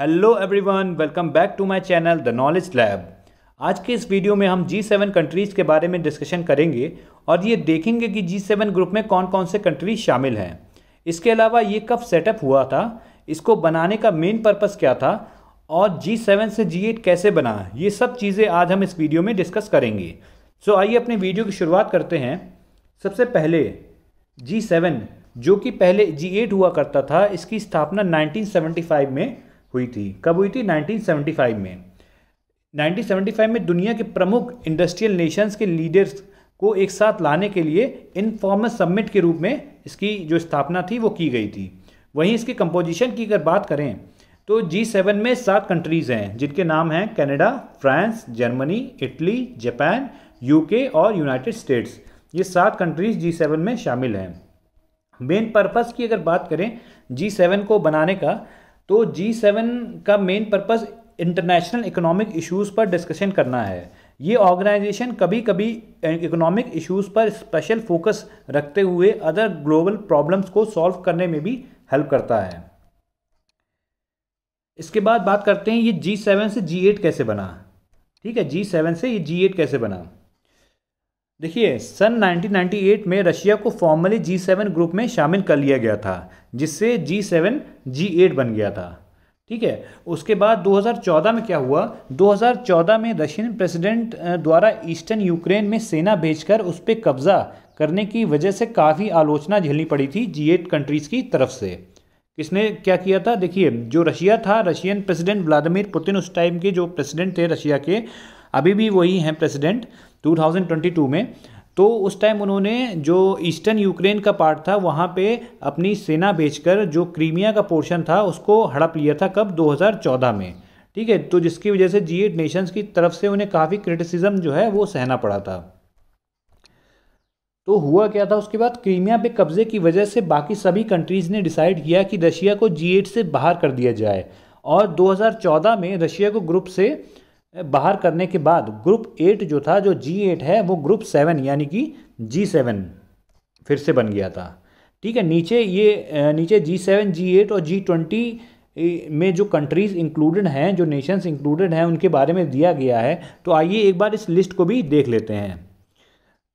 hello everyone welcome back to my channel the knowledge lab आज के इस video में हम जी सेवन कंट्रीज़ के बारे में डिस्कशन करेंगे और ये देखेंगे कि जी सेवन ग्रुप में कौन कौन से कंट्रीज शामिल हैं इसके अलावा ये कब सेटअप हुआ था इसको बनाने का मेन पर्पस क्या था और जी सेवन से जी एट कैसे बना ये सब चीज़ें आज हम इस वीडियो में डिस्कस करेंगे सो आइए अपने वीडियो की शुरुआत करते हैं सबसे पहले जी सेवन जो कि पहले जी एट हुआ करता था इसकी स्थापना 1975 में हुई थी कब हुई थी 1975 में 1975 में दुनिया के प्रमुख इंडस्ट्रियल नेशंस के लीडर्स को एक साथ लाने के लिए इनफॉर्मल सबमिट के रूप में इसकी जो स्थापना थी वो की गई थी वहीं इसके कंपोजिशन की अगर बात करें तो जी सेवन में सात कंट्रीज़ हैं जिनके नाम हैं Canada, France Germany Italy Japan UK और यूनाइटेड स्टेट्स ये सात कंट्रीज़ जी सेवन में शामिल हैं मेन पर्पज़ की अगर बात करें जी सेवन को बनाने का तो जी सेवन का main purpose international economic issues पर डिस्कशन करना है ये ऑर्गेनाइजेशन कभी कभी इकोनॉमिक इश्यूज़ पर स्पेशल फोकस रखते हुए अदर ग्लोबल प्रॉब्लम्स को सॉल्व करने में भी हेल्प करता है इसके बाद बात करते हैं ये जी सेवन से जी एट कैसे बना ठीक है जी सेवन से ये जी एट कैसे बना देखिए सन 1998 में रशिया को फॉर्मली जी सेवन ग्रुप में शामिल कर लिया गया था जिससे जी सेवन जी एट बन गया था ठीक है उसके बाद 2014 में क्या हुआ 2014 में रशियन प्रेसिडेंट द्वारा ईस्टर्न यूक्रेन में सेना भेजकर उस पर कब्जा करने की वजह से काफ़ी आलोचना झेलनी पड़ी थी जी एट कंट्रीज़ की तरफ से किसने क्या किया था देखिए जो रशिया था रशियन प्रेसिडेंट व्लादिमिर पुतिन उस टाइम के जो प्रेसिडेंट थे रशिया के अभी भी वही हैं प्रेसिडेंट 2022 में तो उस टाइम उन्होंने जो ईस्टर्न यूक्रेन का पार्ट था वहाँ पे अपनी सेना बेचकर जो क्रीमिया का पोर्शन था उसको हड़प लिया था कब 2014 में ठीक है तो जिसकी वजह से जी नेशंस की तरफ से उन्हें काफ़ी क्रिटिसिज्म जो है वो सहना पड़ा था तो हुआ क्या था उसके बाद क्रीमिया पे कब्जे की वजह से बाकी सभी कंट्रीज़ ने डिसाइड किया कि रशिया को जी से बाहर कर दिया जाए और 2014 में रशिया को ग्रुप से बाहर करने के बाद ग्रुप एट जो था जो जी एट है वो ग्रुप सेवन यानी कि जी सेवन फिर से बन गया था ठीक है नीचे ये नीचे जी सेवन जी एट और जी ट्वेंटी में जो कंट्रीज़ इंक्लूडेड हैं जो नेशंस इंक्लूडेड हैं उनके बारे में दिया गया है तो आइए एक बार इस लिस्ट को भी देख लेते हैं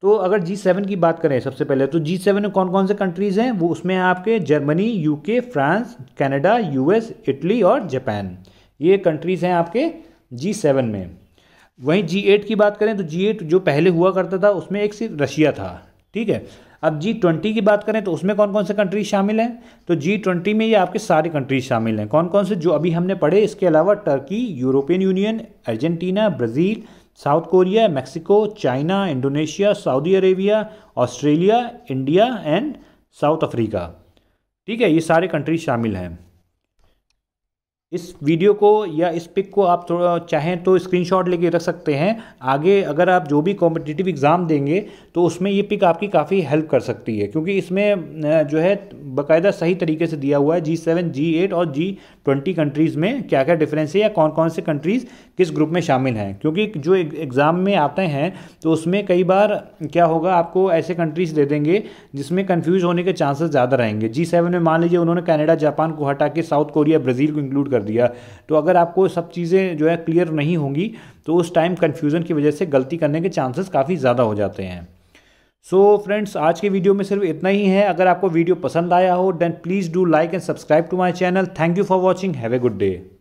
तो अगर जी सेवन की बात करें सबसे पहले तो जी सेवन में कौन कौन से कंट्रीज़ हैं वो उसमें आपके Germany UK France Canada US Italy और जापान ये कंट्रीज़ हैं आपके जी सेवन में वहीं जी एट की बात करें तो जी एट जो पहले हुआ करता था उसमें एक सिर्फ रशिया था ठीक है अब जी ट्वेंटी की बात करें तो उसमें कौन कौन से कंट्रीज शामिल हैं तो जी ट्वेंटी में ये आपके सारे कंट्रीज शामिल हैं कौन कौन से जो अभी हमने पढ़े इसके अलावा Turkey European Union Argentina Brazil South Korea Mexico China Indonesia Saudi Arabia Australia India and South Africa ठीक है ये सारे कंट्रीज शामिल हैं इस वीडियो को या इस पिक को आप थोड़ा चाहें तो स्क्रीनशॉट लेके रख सकते हैं आगे अगर आप जो भी कॉम्पिटिटिव एग्ज़ाम देंगे तो उसमें ये पिक आपकी काफ़ी हेल्प कर सकती है क्योंकि इसमें जो है बाकायदा सही तरीके से दिया हुआ है जी सेवन जी एट और जी ट्वेंटी कंट्रीज़ में क्या क्या डिफरेंस है या कौन कौन से कंट्रीज़ किस ग्रुप में शामिल हैं क्योंकि जो एग्ज़ाम में आते हैं तो उसमें कई बार क्या होगा आपको ऐसे कंट्रीज़ दे देंगे जिसमें कन्फ्यूज़ होने के चांसेस ज़्यादा रहेंगे जी सेवन में मान लीजिए उन्होंने कनाडा जापान को हटा के साउथ कोरिया ब्राज़ील को इंक्लूड कर दिया तो अगर आपको सब चीज़ें जो है क्लियर नहीं होंगी तो उस टाइम कन्फ्यूज़न की वजह से गलती करने के चांसेस काफ़ी ज़्यादा हो जाते हैं सो so, फ्रेंड्स आज के वीडियो में सिर्फ इतना ही है अगर आपको वीडियो पसंद आया हो then please do like and subscribe to my channel thank you for watching have a good day